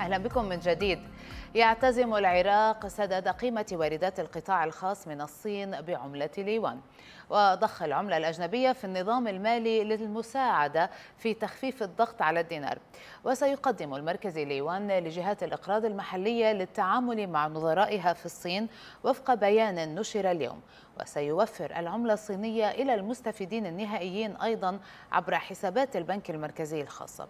أهلا بكم من جديد يعتزم العراق سداد قيمة واردات القطاع الخاص من الصين بعملة ليوان وضخ العملة الأجنبية في النظام المالي للمساعدة في تخفيف الضغط على الدينار وسيقدم المركز ليوان لجهات الإقراض المحلية للتعامل مع نظرائها في الصين وفق بيان نشر اليوم وسيوفر العملة الصينية إلى المستفيدين النهائيين أيضا عبر حسابات البنك المركزي الخاصة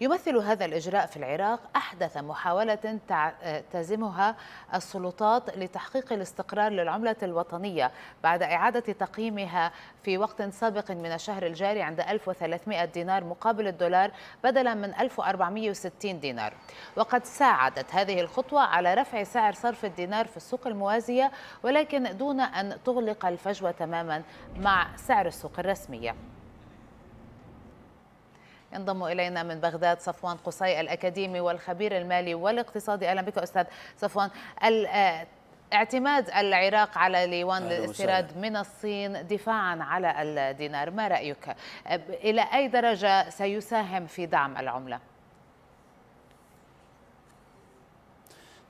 يمثل هذا الإجراء في العراق أحدث محاولة تزمها السلطات لتحقيق الاستقرار للعملة الوطنية بعد إعادة تقييمها في وقت سابق من الشهر الجاري عند 1300 دينار مقابل الدولار بدلا من 1460 دينار وقد ساعدت هذه الخطوة على رفع سعر صرف الدينار في السوق الموازية ولكن دون أن تغلق تغلق الفجوة تماما مع سعر السوق الرسمية ينضم الينا من بغداد صفوان قصي الاكاديمي والخبير المالي والاقتصادي اهلا بك استاذ صفوان آه، اعتماد العراق على ليوان للاستيراد من الصين دفاعا على الدينار ما رايك آه، الى اي درجه سيساهم في دعم العمله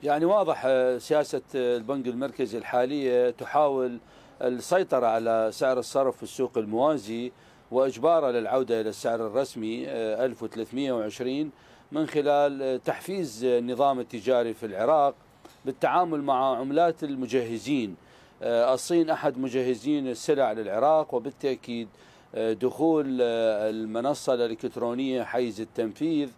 يعني واضح آه، سياسه البنك المركزي الحاليه تحاول السيطرة على سعر الصرف في السوق الموازي وإجباره للعودة إلى السعر الرسمي 1320 آه، من خلال تحفيز النظام التجاري في العراق بالتعامل مع عملات المجهزين آه، الصين أحد مجهزين السلع للعراق وبالتأكيد آه، دخول المنصة الإلكترونية حيز التنفيذ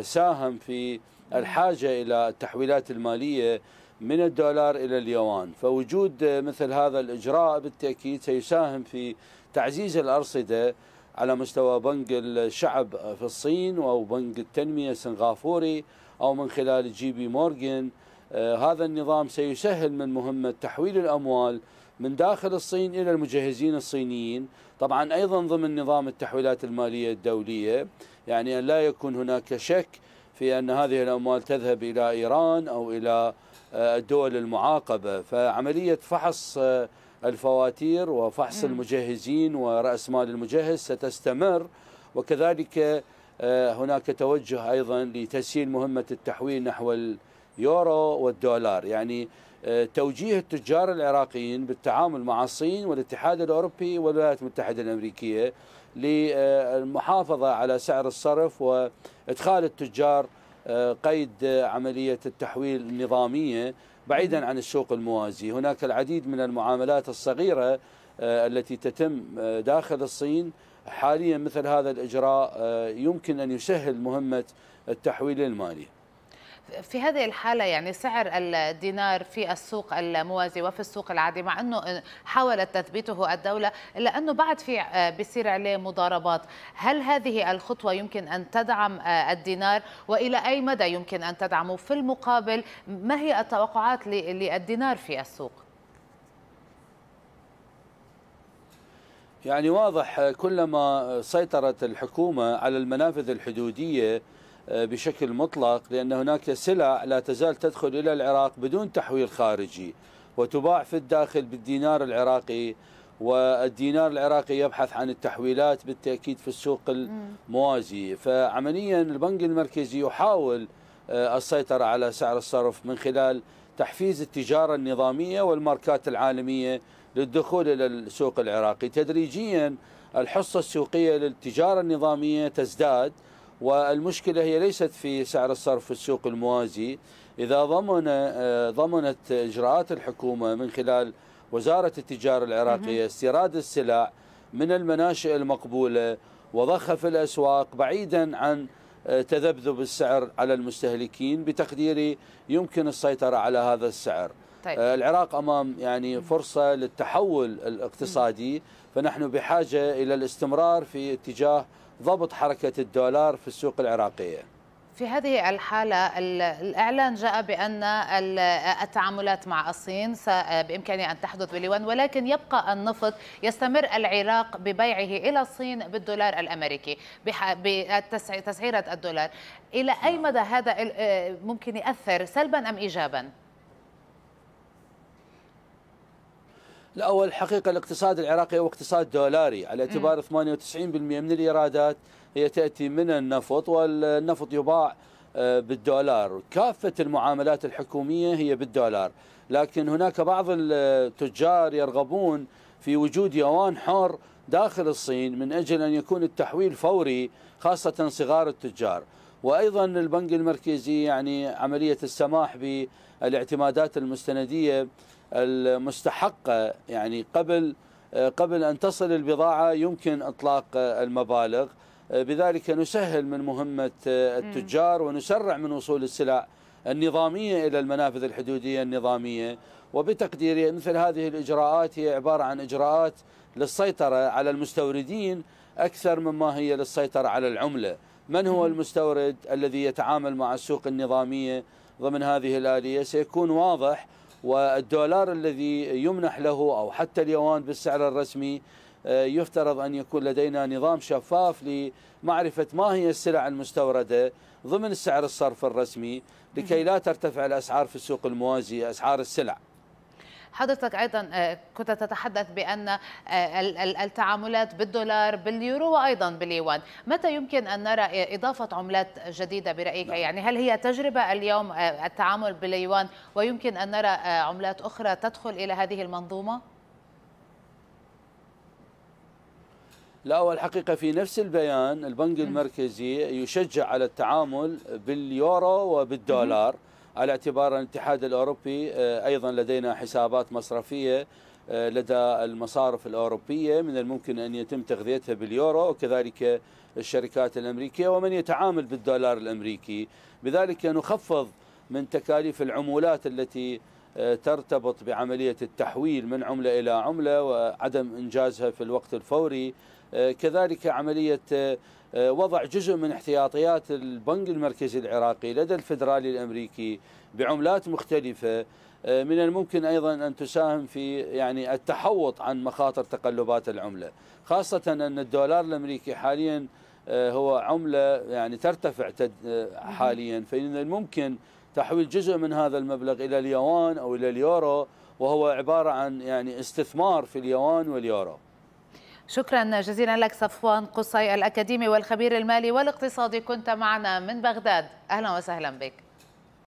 ساهم في الحاجة إلى التحويلات المالية من الدولار إلى اليوان فوجود مثل هذا الإجراء بالتأكيد سيساهم في تعزيز الأرصدة على مستوى بنك الشعب في الصين أو بنك التنمية السنغافوري أو من خلال جي بي مورغان هذا النظام سيسهل من مهمة تحويل الأموال من داخل الصين إلى المجهزين الصينيين طبعا أيضا ضمن نظام التحويلات المالية الدولية يعني أن لا يكون هناك شك في أن هذه الأموال تذهب إلى إيران أو إلى الدول المعاقبة فعملية فحص آه، الفواتير وفحص المجهزين ورأس مال المجهز ستستمر وكذلك آه، هناك توجه أيضا لتسهيل مهمة التحويل نحو اليورو والدولار يعني آه، توجيه التجار العراقيين بالتعامل مع الصين والاتحاد الأوروبي والولايات المتحدة الأمريكية للمحافظة على سعر الصرف وإدخال التجار آه، قيد عملية التحويل النظامية بعيدا عن السوق الموازي هناك العديد من المعاملات الصغيرة آه، التي تتم آه، داخل الصين حاليا مثل هذا الإجراء يمكن أن يسهل مهمة التحويل المالي في هذه الحالة يعني سعر الدينار في السوق الموازي وفي السوق العادي مع أنه حاولت تثبيته الدولة إلا أنه بعد في بيصير عليه مضاربات هل هذه الخطوة يمكن أن تدعم الدينار وإلى أي مدى يمكن أن تدعمه في المقابل ما هي التوقعات للدينار في السوق يعني واضح كلما سيطرت الحكومة على المنافذ الحدودية آه، بشكل مطلق لأن هناك سلع لا تزال تدخل إلى العراق بدون تحويل خارجي وتباع في الداخل بالدينار العراقي والدينار العراقي يبحث عن التحويلات بالتأكيد في السوق الموازي فعمليا البنك المركزي يحاول آه، السيطرة على سعر الصرف من خلال تحفيز التجارة النظامية والماركات العالمية للدخول إلى السوق العراقي تدريجيا الحصة السوقية للتجارة النظامية تزداد والمشكلة هي ليست في سعر الصرف في السوق الموازي إذا ضمن آه، ضمنت إجراءات الحكومة من خلال وزارة التجارة العراقية استيراد السلع من المناشئ المقبولة وضخها في الأسواق بعيدا عن آه، تذبذب السعر على المستهلكين بتقديري يمكن السيطرة على هذا السعر طيب. آه، العراق امام يعني فرصه للتحول الاقتصادي فنحن بحاجه الى الاستمرار في اتجاه ضبط حركة الدولار في السوق العراقية في هذه الحالة الإعلان جاء بأن التعاملات مع الصين بإمكانها أن تحدث باليوان ولكن يبقى النفط يستمر العراق ببيعه إلى الصين بالدولار الأمريكي بتسعيرة الدولار إلى أي نعم. مدى هذا ممكن يأثر سلبا أم إيجابا؟ لا هو الحقيقة الاقتصاد العراقي هو اقتصاد دولاري على اعتبار 98% من الإيرادات هي تأتي من النفط والنفط يباع آه، بالدولار كافة المعاملات الحكومية هي بالدولار لكن هناك بعض التجار يرغبون في وجود يوان حر داخل الصين من أجل أن يكون التحويل فوري خاصة صغار التجار وأيضا البنك المركزي يعني عملية السماح بالاعتمادات المستندية المستحقة يعني قبل قبل أن تصل البضاعة يمكن إطلاق المبالغ بذلك نسهل من مهمة التجار ونسرع من وصول السلع النظامية إلى المنافذ الحدودية النظامية وبتقديري مثل هذه الإجراءات هي عبارة عن إجراءات للسيطرة على المستوردين أكثر مما هي للسيطرة على العملة من هو المستورد الذي يتعامل مع السوق النظامية ضمن هذه الآلية سيكون واضح والدولار الذي يمنح له أو حتى اليوان بالسعر الرسمي آه، يفترض أن يكون لدينا نظام شفاف لمعرفة ما هي السلع المستوردة ضمن سعر الصرف الرسمي لكي لا ترتفع الأسعار في السوق الموازي أسعار السلع حضرتك أيضا آه، كنت تتحدث بأن آه، التعاملات بالدولار باليورو وأيضا باليوان متى يمكن أن نرى إضافة عملات جديدة برأيك نعم. يعني هل هي تجربة اليوم آه، التعامل باليوان ويمكن أن نرى عملات أخرى تدخل إلى هذه المنظومة؟ لا والحقيقة في نفس البيان البنك المركزي يشجع على التعامل باليورو وبالدولار على اعتبار الاتحاد الأوروبي آه، أيضا لدينا حسابات مصرفية آه، لدى المصارف الأوروبية من الممكن أن يتم تغذيتها باليورو وكذلك الشركات الأمريكية ومن يتعامل بالدولار الأمريكي بذلك نخفض من تكاليف العمولات التي ترتبط بعملية التحويل من عملة إلى عملة وعدم إنجازها في الوقت الفوري آه، كذلك عملية آه، آه، وضع جزء من احتياطيات البنك المركزي العراقي لدى الفدرالي الأمريكي بعملات مختلفة من الممكن أيضا أن تساهم في يعني التحوط عن مخاطر تقلبات العملة خاصة أن الدولار الأمريكي حاليا هو عملة يعني ترتفع حاليا فإن الممكن تحويل جزء من هذا المبلغ إلى اليوان أو إلى اليورو وهو عبارة عن يعني استثمار في اليوان واليورو شكرا جزيلا لك صفوان قصي الأكاديمي والخبير المالي والاقتصادي كنت معنا من بغداد أهلا وسهلا بك